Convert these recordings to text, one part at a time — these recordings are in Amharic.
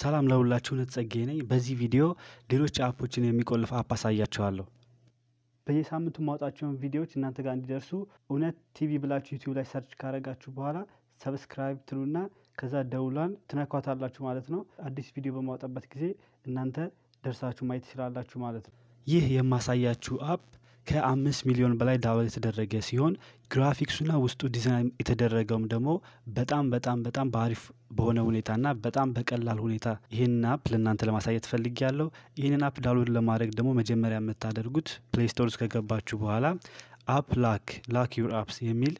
ሰላም ለሁላችሁ፣ እውነት ጸጋዬ ነኝ። በዚህ ቪዲዮ ሌሎች አፖችን የሚቆልፍ አፕ አሳያችኋለሁ። በየሳምንቱ ማውጣቸውን ቪዲዮዎች እናንተ ጋር እንዲደርሱ እውነት ቲቪ ብላችሁ ዩቲዩብ ላይ ሰርች ካረጋችሁ በኋላ ሰብስክራይብ ትሉና ከዛ ደውሏን ትነኳታላችሁ ማለት ነው። አዲስ ቪዲዮ በማውጣበት ጊዜ እናንተ ደርሳችሁ ማየት ትችላላችሁ ማለት ነው። ይህ የማሳያችሁ አፕ ከአምስት ሚሊዮን በላይ ዳውንሎድ የተደረገ ሲሆን ግራፊክሱና ውስጡ ዲዛይን የተደረገውም ደግሞ በጣም በጣም በጣም በአሪፍ በሆነ ሁኔታና በጣም በቀላል ሁኔታ ይህንን አፕ ለእናንተ ለማሳየት ፈልግ ያለው። ይህንን አፕ ዳውንሎድ ለማድረግ ደግሞ መጀመሪያ የምታደርጉት ፕሌይ ስቶር ውስጥ ከገባችሁ በኋላ አፕ ላክ ላክ ዩር አፕስ የሚል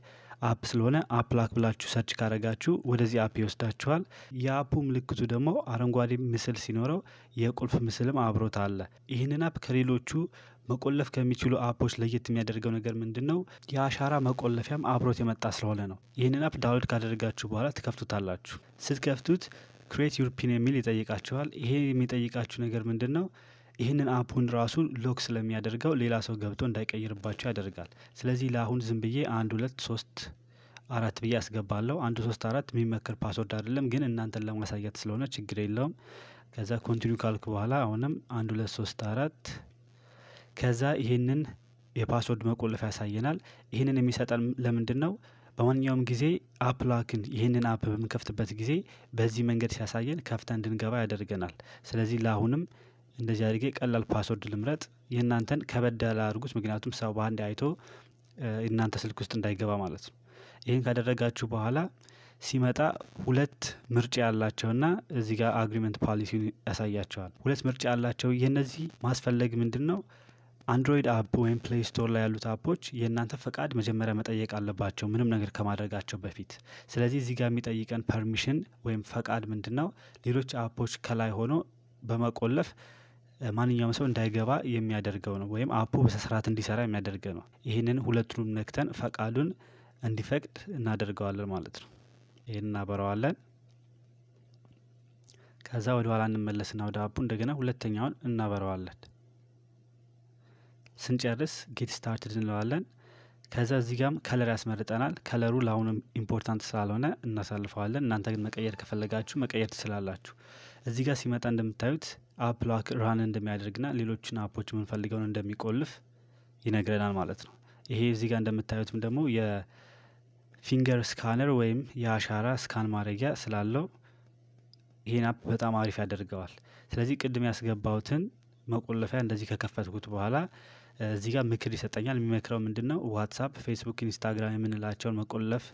አፕ ስለሆነ አፕ ላክ ብላችሁ ሰርች ካረጋችሁ ወደዚህ አፕ ይወስዳችኋል። የአፑ ምልክቱ ደግሞ አረንጓዴ ምስል ሲኖረው የቁልፍ ምስልም አብሮት አለ። ይህንን አፕ ከሌሎቹ መቆለፍ ከሚችሉ አፖች ለየት የሚያደርገው ነገር ምንድን ነው? የአሻራ መቆለፊያም አብሮት የመጣ ስለሆነ ነው። ይህንን አፕ ዳውንሎድ ካደረጋችሁ በኋላ ትከፍቱታላችሁ። ስትከፍቱት ክሬት ዩርፒን የሚል ይጠይቃችኋል። ይሄ የሚጠይቃችሁ ነገር ምንድን ነው? ይህንን አፑን ራሱ ሎክ ስለሚያደርገው ሌላ ሰው ገብቶ እንዳይቀይርባቸው ያደርጋል። ስለዚህ ለአሁን ዝም ብዬ አንድ ሁለት ሶስት አራት ብዬ አስገባለሁ። አንድ ሶስት አራት የሚመከር ፓስወርድ አይደለም፣ ግን እናንተን ለማሳየት ስለሆነ ችግር የለውም። ከዛ ኮንቲኒው ካልኩ በኋላ አሁንም አንድ ሁለት ሶስት አራት ከዛ ይሄንን የፓስወርድ መቆለፍ ያሳየናል። ይህንን የሚሰጠን ለምንድን ነው? በማንኛውም ጊዜ አፕ ላክን ይህንን አፕ በምንከፍትበት ጊዜ በዚህ መንገድ ሲያሳየን ከፍተን እንድንገባ ያደርገናል። ስለዚህ ለአሁንም እንደዚህ አድርጌ ቀላል ፓስወርድ ልምረጥ። የእናንተን ከበድ ያለ አድርጉት፣ ምክንያቱም ሰው በአንድ አይቶ እናንተ ስልክ ውስጥ እንዳይገባ ማለት ነው። ይህን ካደረጋችሁ በኋላ ሲመጣ ሁለት ምርጫ ያላቸውና እዚህ ጋር አግሪመንት ፖሊሲ ያሳያቸዋል። ሁለት ምርጫ ያላቸው የነዚህ ማስፈለግ ምንድን ነው? አንድሮይድ አፕ ወይም ፕሌይ ስቶር ላይ ያሉት አፖች የእናንተ ፈቃድ መጀመሪያ መጠየቅ አለባቸው ምንም ነገር ከማድረጋቸው በፊት። ስለዚህ እዚህ ጋር የሚጠይቀን ፐርሚሽን ወይም ፈቃድ ምንድን ነው? ሌሎች አፖች ከላይ ሆኖ በመቆለፍ ማንኛውም ሰው እንዳይገባ የሚያደርገው ነው፣ ወይም አፑ በስርዓት እንዲሰራ የሚያደርገው ነው። ይህንን ሁለቱንም ነክተን ፈቃዱን እንዲፈቅድ እናደርገዋለን ማለት ነው። ይህን እናበረዋለን። ከዛ ወደ ኋላ እንመለስና ወደ አፑ እንደገና ሁለተኛውን እናበረዋለን። ስንጨርስ ጌት ስታርትድ እንለዋለን። ከዛ እዚህ ጋም ከለር ያስመርጠናል። ከለሩ ለአሁንም ኢምፖርታንት ስላልሆነ እናሳልፈዋለን። እናንተ ግን መቀየር ከፈለጋችሁ መቀየር ትችላላችሁ። እዚህ ጋር ሲመጣ እንደምታዩት አፕ ላክ ራን እንደሚያደርግና ሌሎችን አፖች የምንፈልገውን እንደሚቆልፍ ይነግረናል ማለት ነው። ይሄ እዚህ ጋር እንደምታዩትም ደግሞ የፊንገር ስካነር ወይም የአሻራ ስካን ማድረጊያ ስላለው ይሄን አፕ በጣም አሪፍ ያደርገዋል። ስለዚህ ቅድም ያስገባሁትን መቆለፊያ እንደዚህ ከከፈትኩት በኋላ እዚህ ጋር ምክር ይሰጠኛል። የሚመክረው ምንድን ነው? ዋትሳፕ፣ ፌስቡክ፣ ኢንስታግራም የምንላቸውን መቆለፍ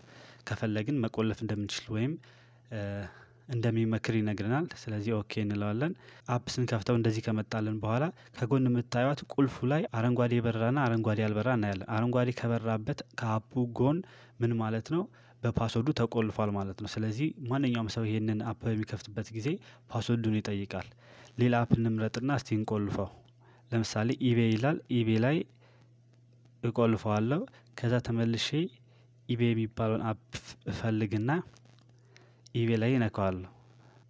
ከፈለግን መቆለፍ እንደምንችል ወይም እንደሚመክር ይነግረናል። ስለዚህ ኦኬ እንለዋለን። አፕ ስንከፍተው እንደዚህ ከመጣልን በኋላ ከጎን የምታዩት ቁልፉ ላይ አረንጓዴ የበራና አረንጓዴ ያልበራ እናያለን። አረንጓዴ ከበራበት ከአፑ ጎን ምን ማለት ነው? በፓስወርዱ ተቆልፏል ማለት ነው። ስለዚህ ማንኛውም ሰው ይህንን አፕ በሚከፍትበት ጊዜ ፓስወርዱን ይጠይቃል። ሌላ አፕ እንምረጥና እስቲ እንቆልፈው። ለምሳሌ ኢቤ ይላል። ኢቤ ላይ እቆልፈዋለሁ። ከዛ ተመልሼ ኢቤ የሚባለውን አፕ እፈልግና ኢቤ ላይ እነካዋለሁ።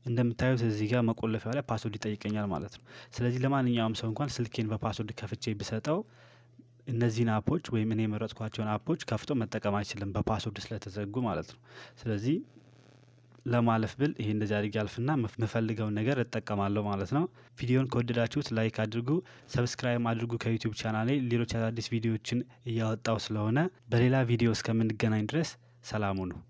እንደምታዩት እዚህ ጋር መቆለፊያ ላይ ፓስወርድ ይጠይቀኛል ማለት ነው። ስለዚህ ለማንኛውም ሰው እንኳን ስልኬን በፓስወርድ ከፍቼ ብሰጠው እነዚህን አፖች ወይም እኔ የመረጥኳቸውን አፖች ከፍቶ መጠቀም አይችልም፣ በፓስወርድ ስለተዘጉ ማለት ነው። ስለዚህ ለማለፍ ብል ይሄ እንደዚህ አድርጌ አልፍና የምፈልገውን ነገር እጠቀማለሁ ማለት ነው። ቪዲዮን ከወደዳችሁት ላይክ አድርጉ፣ ሰብስክራይብ አድርጉ። ከዩቲዩብ ቻናሌ ሌሎች አዳዲስ ቪዲዮዎችን እያወጣው ስለሆነ በሌላ ቪዲዮ እስከምንገናኝ ድረስ ሰላሙ ነው።